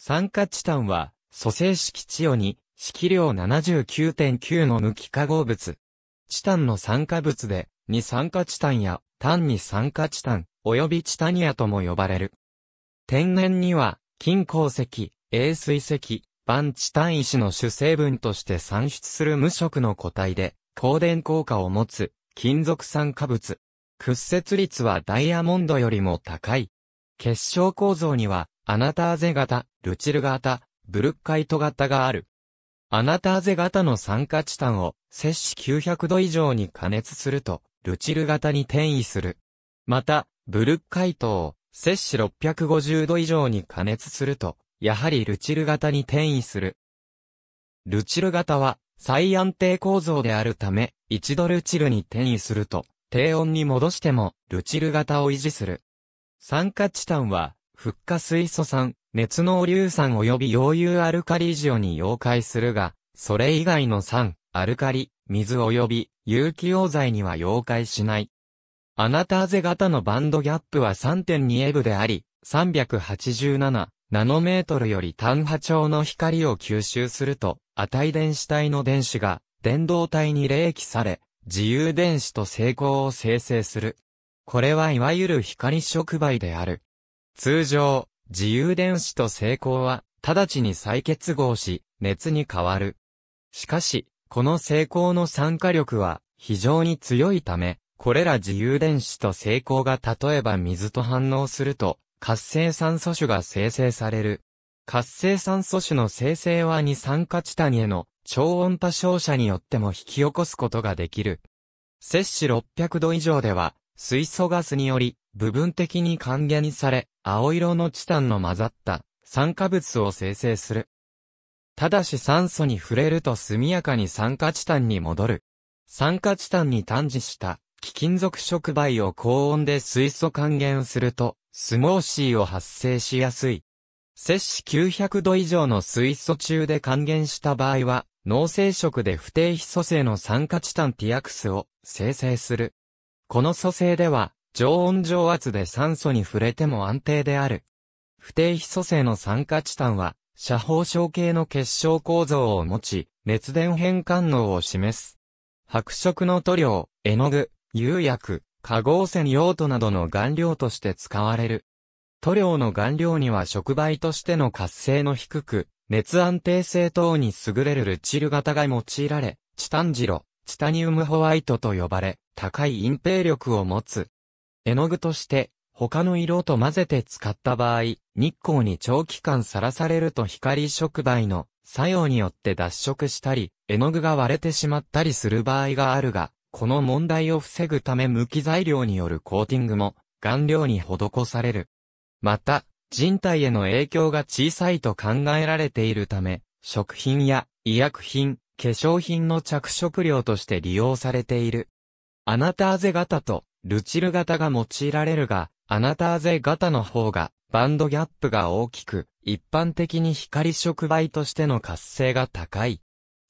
酸化チタンは、蘇生式チオに、式量79.9の無機化合物。チタンの酸化物で、二酸化チタンや、単二酸化チタン、及びチタニアとも呼ばれる。天然には、金鉱石、永水石、万チタン石の主成分として産出する無色の個体で、光電効果を持つ、金属酸化物。屈折率はダイヤモンドよりも高い。結晶構造には、アナターゼ型、ルチル型、ブルッカイト型がある。アナターゼ型の酸化チタンを摂氏900度以上に加熱すると、ルチル型に転移する。また、ブルッカイトを摂氏650度以上に加熱すると、やはりルチル型に転移する。ルチル型は最安定構造であるため、一度ルチルに転移すると、低温に戻してもルチル型を維持する。酸化チタンはフッ化水素酸、熱能硫酸及び溶融アルカリジオに溶解するが、それ以外の酸、アルカリ、水及び有機溶剤には溶解しない。アナターゼ型のバンドギャップは3 2ブであり、387ナノメートルより単波長の光を吸収すると、値電子体の電子が電動体に冷気され、自由電子と成功を生成する。これはいわゆる光触媒である。通常、自由電子と成功は、直ちに再結合し、熱に変わる。しかし、この成功の酸化力は、非常に強いため、これら自由電子と成功が例えば水と反応すると、活性酸素種が生成される。活性酸素種の生成は二酸化チタンへの超音波照射によっても引き起こすことができる。摂氏600度以上では、水素ガスにより部分的に還元され、青色のチタンの混ざった酸化物を生成する。ただし酸素に触れると速やかに酸化チタンに戻る。酸化チタンに探知した貴金属触媒を高温で水素還元すると、スモーシーを発生しやすい。摂氏900度以上の水素中で還元した場合は、脳性色で不定非素性の酸化チタンティアクスを生成する。この素性では、常温常圧で酸素に触れても安定である。不定非組成の酸化チタンは、射方症系の結晶構造を持ち、熱伝変換能を示す。白色の塗料、絵の具、釉薬、化合線用途などの顔料として使われる。塗料の顔料には触媒としての活性の低く、熱安定性等に優れるルチル型が用いられ、チタンジロ、チタニウムホワイトと呼ばれ、高い隠蔽力を持つ。絵の具として他の色と混ぜて使った場合、日光に長期間さらされると光触媒の作用によって脱色したり、絵の具が割れてしまったりする場合があるが、この問題を防ぐため無機材料によるコーティングも顔料に施される。また、人体への影響が小さいと考えられているため、食品や医薬品、化粧品の着色料として利用されている。アナターゼ型とルチル型が用いられるが、アナターゼ型の方が、バンドギャップが大きく、一般的に光触媒としての活性が高い。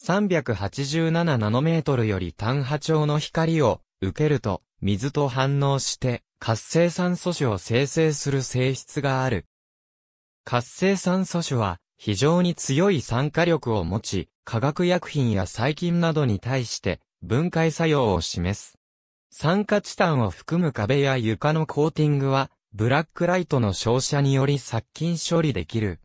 387ナノメートルより単波長の光を受けると、水と反応して活性酸素種を生成する性質がある。活性酸素種は非常に強い酸化力を持ち、化学薬品や細菌などに対して分解作用を示す。酸化チタンを含む壁や床のコーティングは、ブラックライトの照射により殺菌処理できる。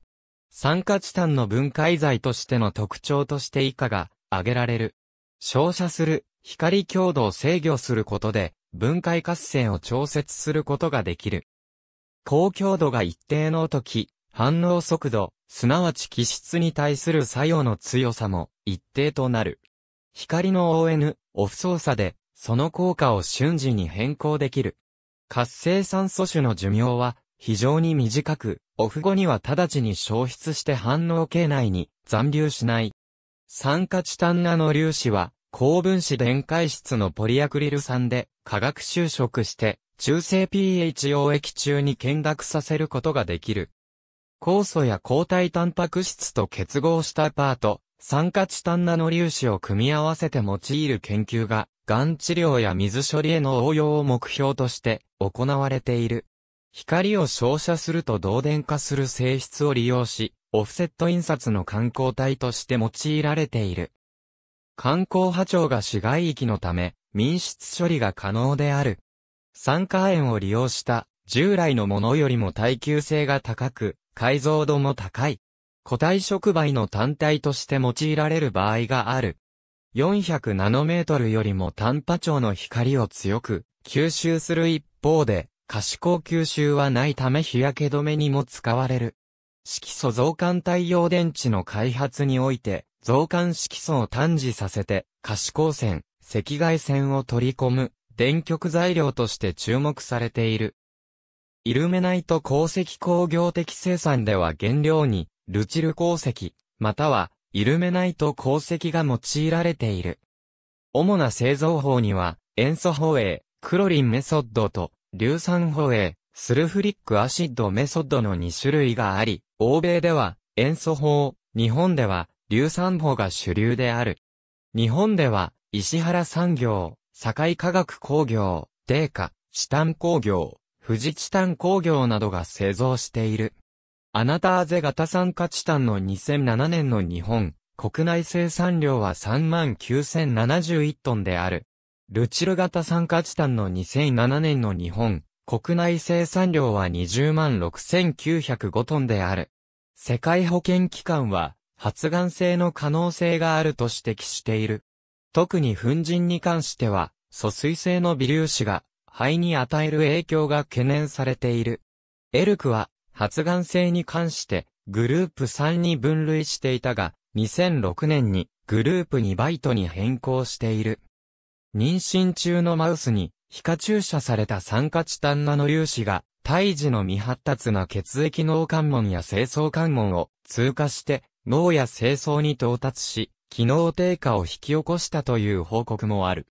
酸化チタンの分解剤としての特徴として以下が挙げられる。照射する、光強度を制御することで、分解活性を調節することができる。高強度が一定の時、反応速度、すなわち気質に対する作用の強さも一定となる。光の ON、オフ操作でその効果を瞬時に変更できる。活性酸素種の寿命は非常に短く、オフ後には直ちに消失して反応系内に残留しない。酸化チタンナノ粒子は、高分子電解質のポリアクリル酸で化学修飾して中性 pH 溶液中に見学させることができる。酵素や抗体タンパク質と結合したパート、酸化チタンナノ粒子を組み合わせて用いる研究ががん治療や水処理への応用を目標として行われている。光を照射すると導電化する性質を利用し、オフセット印刷の観光体として用いられている。観光波長が市街域のため、民室処理が可能である。酸化塩を利用した従来のものよりも耐久性が高く、解像度も高い。個体触媒の単体として用いられる場合がある。400ナノメートルよりも短波長の光を強く吸収する一方で、可視光吸収はないため日焼け止めにも使われる。色素増換。太陽電池の開発において、増換色素を短次させて、可視光線、赤外線を取り込む、電極材料として注目されている。イルメナイト鉱石工業的生産では原料に、ルチル鉱石、またはイルメナイト鉱石が用いられている。主な製造法には、塩素放映、クロリンメソッドと、硫酸放映、スルフリックアシッドメソッドの2種類があり、欧米では塩素法、日本では硫酸法が主流である。日本では、石原産業、堺化学工業、デーカ、チタン工業、富士チタン工業などが製造している。アナターゼ型酸化チタンの2007年の日本、国内生産量は39,071トンである。ルチル型酸化チタンの2007年の日本、国内生産量は206,905トンである。世界保健機関は、発がん性の可能性があると指摘している。特に粉塵に関しては、疎水性の微粒子が肺に与える影響が懸念されている。エルクは発がん性に関してグループ3に分類していたが、2006年にグループ2バイトに変更している。妊娠中のマウスに皮下注射された酸化チタンナノ粒子が胎児の未発達な血液脳関門や清掃関門を通過して脳や清掃に到達し、機能低下を引き起こしたという報告もある。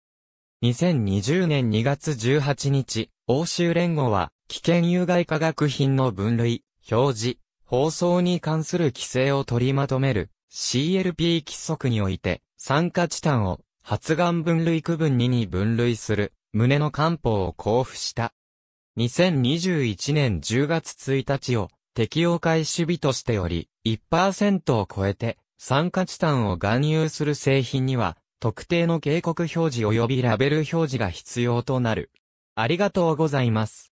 2020年2月18日、欧州連合は危険有害化学品の分類、表示、放送に関する規制を取りまとめる CLP 規則において、酸化チタンを発がん分類区分2に分類する旨の漢方を交付した。2021年10月1日を適用開始日としており、1%を超えて酸化チタンを含有する製品には、特定の警告表示及びラベル表示が必要となる。ありがとうございます。